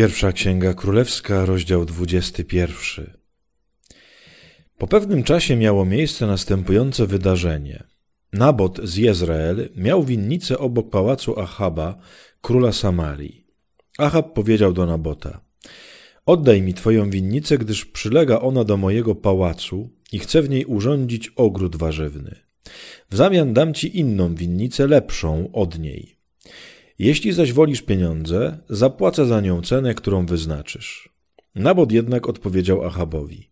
Pierwsza Księga Królewska, rozdział 21. Po pewnym czasie miało miejsce następujące wydarzenie. Nabot z Jezreel miał winnicę obok pałacu Achaba króla Samarii. Achab powiedział do Nabota: Oddaj mi twoją winnicę, gdyż przylega ona do mojego pałacu i chcę w niej urządzić ogród warzywny. W zamian dam ci inną winnicę lepszą od niej. Jeśli zaś wolisz pieniądze, zapłacę za nią cenę, którą wyznaczysz. Nabot jednak odpowiedział Achabowi: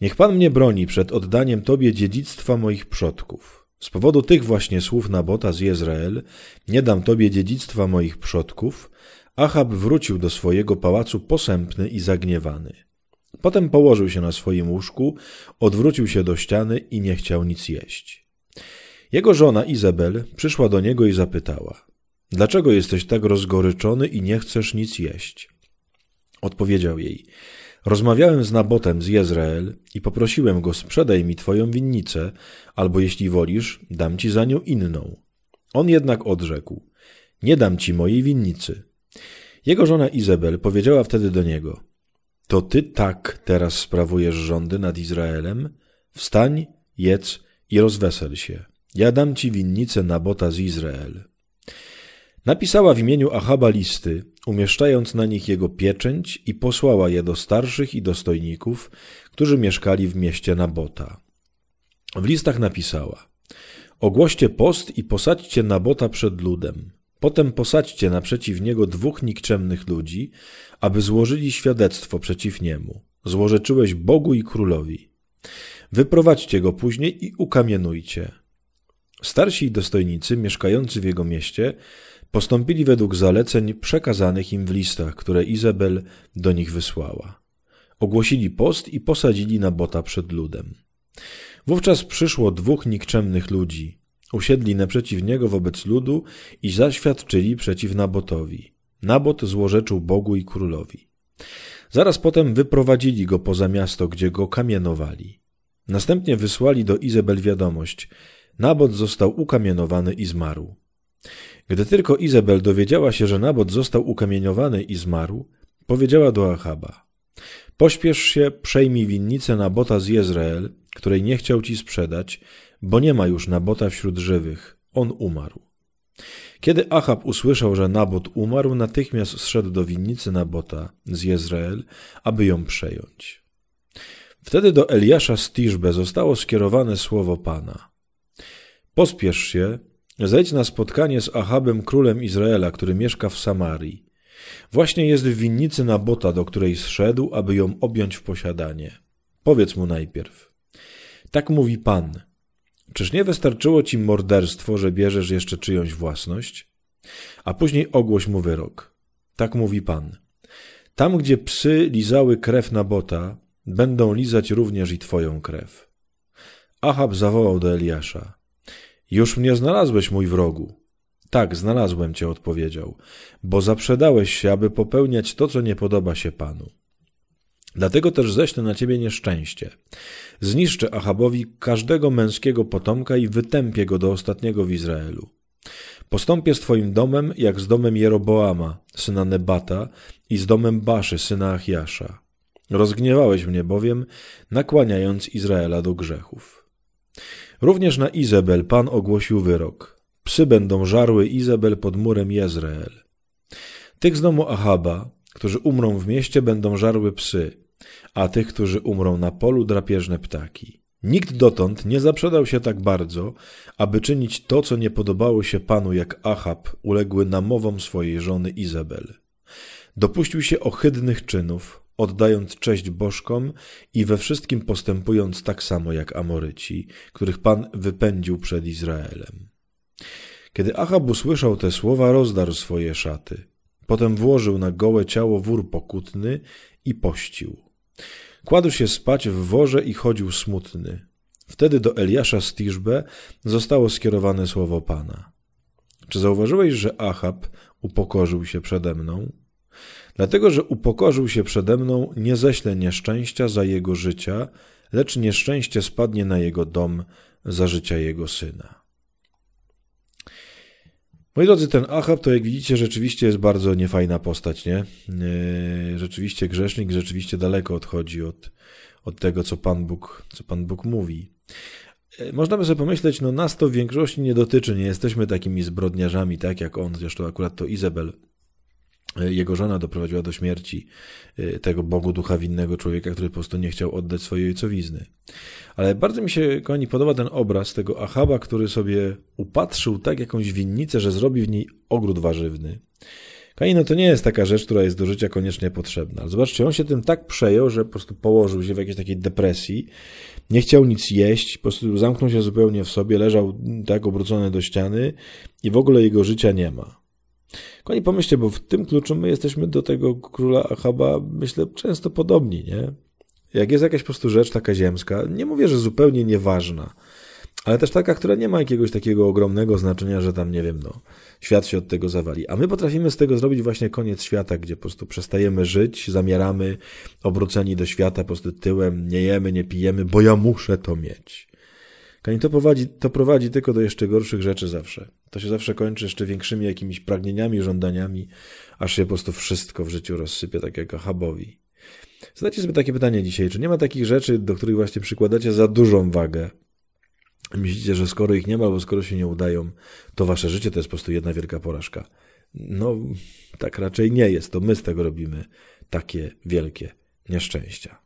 Niech pan mnie broni przed oddaniem tobie dziedzictwa moich przodków. Z powodu tych właśnie słów Nabota z Izrael nie dam tobie dziedzictwa moich przodków. Achab wrócił do swojego pałacu posępny i zagniewany. Potem położył się na swoim łóżku, odwrócił się do ściany i nie chciał nic jeść. Jego żona Izabel przyszła do niego i zapytała: Dlaczego jesteś tak rozgoryczony i nie chcesz nic jeść? Odpowiedział jej: Rozmawiałem z Nabotem z Jezreel i poprosiłem go: sprzedaj mi twoją winnicę, albo jeśli wolisz, dam ci za nią inną. On jednak odrzekł: Nie dam ci mojej winnicy. Jego żona Izabel powiedziała wtedy do niego: To ty tak teraz sprawujesz rządy nad Izraelem? Wstań, jedz i rozwesel się. Ja dam ci winnicę Nabota z Izrael. Napisała w imieniu Achaba listy, umieszczając na nich jego pieczęć i posłała je do starszych i dostojników, którzy mieszkali w mieście Nabota. W listach napisała: Ogłoście post i posadźcie Nabota przed ludem. Potem posadźcie naprzeciw niego dwóch nikczemnych ludzi, aby złożyli świadectwo przeciw niemu. Złorzeczyłeś Bogu i królowi. Wyprowadźcie go później i ukamienujcie. Starsi i dostojnicy mieszkający w jego mieście postąpili według zaleceń przekazanych im w listach, które Izabel do nich wysłała. Ogłosili post i posadzili Nabota przed ludem. Wówczas przyszło dwóch nikczemnych ludzi. Usiedli naprzeciw niego wobec ludu i zaświadczyli przeciw Nabotowi. Nabot złorzeczył Bogu i królowi. Zaraz potem wyprowadzili go poza miasto, gdzie go kamienowali. Następnie wysłali do Izabel wiadomość. Nabot został ukamienowany i zmarł. Gdy tylko Izabel dowiedziała się, że Nabot został ukamieniowany i zmarł, powiedziała do Achaba: Pośpiesz się, przejmij winnicę Nabota z Jezreel, której nie chciał ci sprzedać, bo nie ma już Nabota wśród żywych. On umarł. Kiedy Achab usłyszał, że Nabot umarł, natychmiast zszedł do winnicy Nabota z Jezreel, aby ją przejąć. Wtedy do Eliasza z Tiszbe zostało skierowane słowo Pana. Pospiesz się, Zejdź na spotkanie z Ahabem, królem Izraela, który mieszka w Samarii. Właśnie jest w winnicy Nabota, do której zszedł, aby ją objąć w posiadanie. Powiedz mu najpierw. Tak mówi Pan. Czyż nie wystarczyło ci morderstwo, że bierzesz jeszcze czyjąś własność? A później ogłoś mu wyrok. Tak mówi Pan. Tam, gdzie psy lizały krew Nabota, będą lizać również i twoją krew. Ahab zawołał do Eliasza. Już mnie znalazłeś, mój wrogu. Tak, znalazłem cię, odpowiedział, bo zaprzedałeś się, aby popełniać to, co nie podoba się panu. Dlatego też ześlę na ciebie nieszczęście. Zniszczę Achabowi każdego męskiego potomka i wytępię go do ostatniego w Izraelu. Postąpię z twoim domem, jak z domem Jeroboama, syna Nebata, i z domem Baszy, syna Achiasza. Rozgniewałeś mnie bowiem, nakłaniając Izraela do grzechów. Również na Izabel Pan ogłosił wyrok. Psy będą żarły Izabel pod murem Jezreel. Tych z domu Ahaba, którzy umrą w mieście, będą żarły psy, a tych, którzy umrą na polu, drapieżne ptaki. Nikt dotąd nie zaprzedał się tak bardzo, aby czynić to, co nie podobało się panu, jak Ahab uległy namowom swojej żony Izabel. Dopuścił się ohydnych czynów, oddając cześć bożkom i we wszystkim postępując tak samo jak Amoryci, których Pan wypędził przed Izraelem. Kiedy Achab usłyszał te słowa, rozdarł swoje szaty. Potem włożył na gołe ciało wór pokutny i pościł. Kładł się spać w worze i chodził smutny. Wtedy do Eliasza z Tiszbe zostało skierowane słowo Pana. Czy zauważyłeś, że Achab upokorzył się przede mną? Dlatego, że upokorzył się przede mną, nie ześlę nieszczęścia za jego życia, lecz nieszczęście spadnie na jego dom za życia jego syna. Moi drodzy, ten Achab to jak widzicie rzeczywiście jest bardzo niefajna postać, nie? Yy, rzeczywiście grzesznik, rzeczywiście daleko odchodzi od, od tego, co Pan, Bóg, co Pan Bóg mówi. Yy, można by sobie pomyśleć, no nas to w większości nie dotyczy, nie jesteśmy takimi zbrodniarzami, tak jak on, zresztą akurat to Izabel E, jego żona doprowadziła do śmierci e, tego Bogu ducha winnego człowieka, który po prostu nie chciał oddać swojej ojcowizny. Ale bardzo mi się, kochani, podoba ten obraz tego Ahaba, który sobie upatrzył tak jakąś winnicę, że zrobi w niej ogród warzywny. Kochani, no to nie jest taka rzecz, która jest do życia koniecznie potrzebna. Ale zobaczcie, on się tym tak przejął, że po prostu położył się w jakiejś takiej depresji, nie chciał nic jeść, po prostu zamknął się zupełnie w sobie, leżał tak obrócony do ściany i w ogóle jego życia nie ma. Kochani, pomyślcie, bo w tym kluczu my jesteśmy do tego króla Achaba, myślę, często podobni, nie? Jak jest jakaś po prostu rzecz taka ziemska, nie mówię, że zupełnie nieważna, ale też taka, która nie ma jakiegoś takiego ogromnego znaczenia, że tam, nie wiem, no, świat się od tego zawali. A my potrafimy z tego zrobić właśnie koniec świata, gdzie po prostu przestajemy żyć, zamieramy, obróceni do świata, po prostu tyłem, nie jemy, nie pijemy, bo ja muszę to mieć. Kani to prowadzi, to prowadzi tylko do jeszcze gorszych rzeczy zawsze. To się zawsze kończy jeszcze większymi jakimiś pragnieniami, żądaniami, aż się po prostu wszystko w życiu rozsypie, tak jak Achabowi. Zadajcie sobie takie pytanie dzisiaj, czy nie ma takich rzeczy, do których właśnie przykładacie za dużą wagę? Myślicie, że skoro ich nie ma, albo skoro się nie udają, to wasze życie to jest po prostu jedna wielka porażka. No, tak raczej nie jest. To my z tego robimy takie wielkie nieszczęścia.